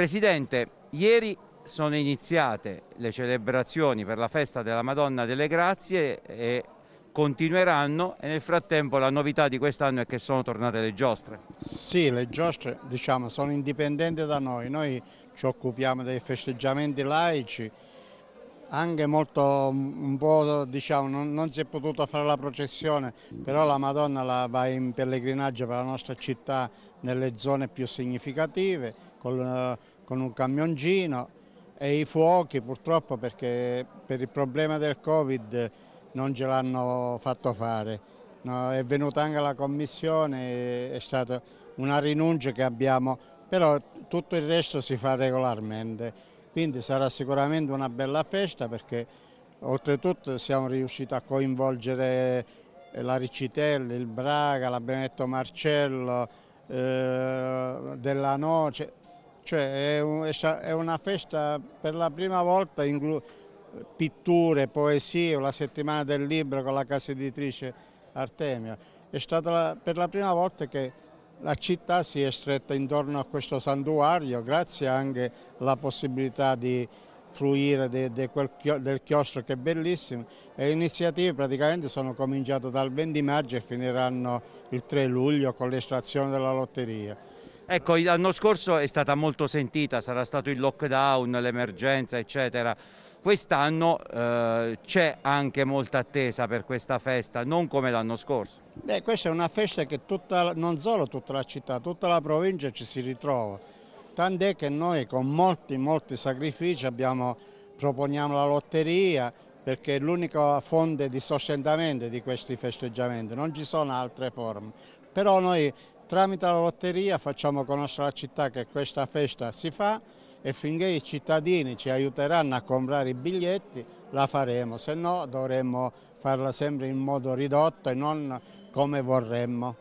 Presidente, ieri sono iniziate le celebrazioni per la festa della Madonna delle Grazie e continueranno e nel frattempo la novità di quest'anno è che sono tornate le giostre. Sì, le giostre diciamo, sono indipendenti da noi, noi ci occupiamo dei festeggiamenti laici anche molto mm, un po' diciamo non, non, si è potuto fare la processione però la Madonna la va in pellegrinaggio per la nostra città nelle zone più significative con, con un camioncino e i fuochi purtroppo perché per il problema del Covid non ce l'hanno fatto fare no, è venuta anche la commissione è stata una rinuncia che abbiamo però tutto il resto si fa regolarmente quindi sarà sicuramente una bella festa perché oltretutto siamo riusciti a coinvolgere eh, la Riccitelli, il Braga, la Benedetto Marcello, eh, della Noce, cioè è, un, è, una festa per la prima volta pitture, poesie, la settimana del libro con la casa editrice Artemia. È stata la, per la prima volta che la città si è stretta intorno a questo santuario grazie anche alla possibilità di fruire de, de chio, del chiostro che è bellissimo e le iniziative praticamente sono cominciate dal 20 maggio e finiranno il 3 luglio con l'estrazione della lotteria. Ecco, l'anno scorso è stata molto sentita, sarà stato il lockdown, l'emergenza eccetera. Quest'anno eh, c'è anche molta attesa per questa festa, non come l'anno scorso. Beh, questa è una festa che tutta, non solo tutta la città, tutta la provincia ci si ritrova. Tant'è che noi con molti, molti sacrifici abbiamo, proponiamo la lotteria perché è l'unica fonte di sostentamento di questi festeggiamenti, non ci sono altre forme. Però noi tramite la lotteria facciamo conoscere la città che questa festa si fa e finché i cittadini ci aiuteranno a comprare i biglietti la faremo, se no dovremmo farla sempre in modo ridotto e non come vorremmo.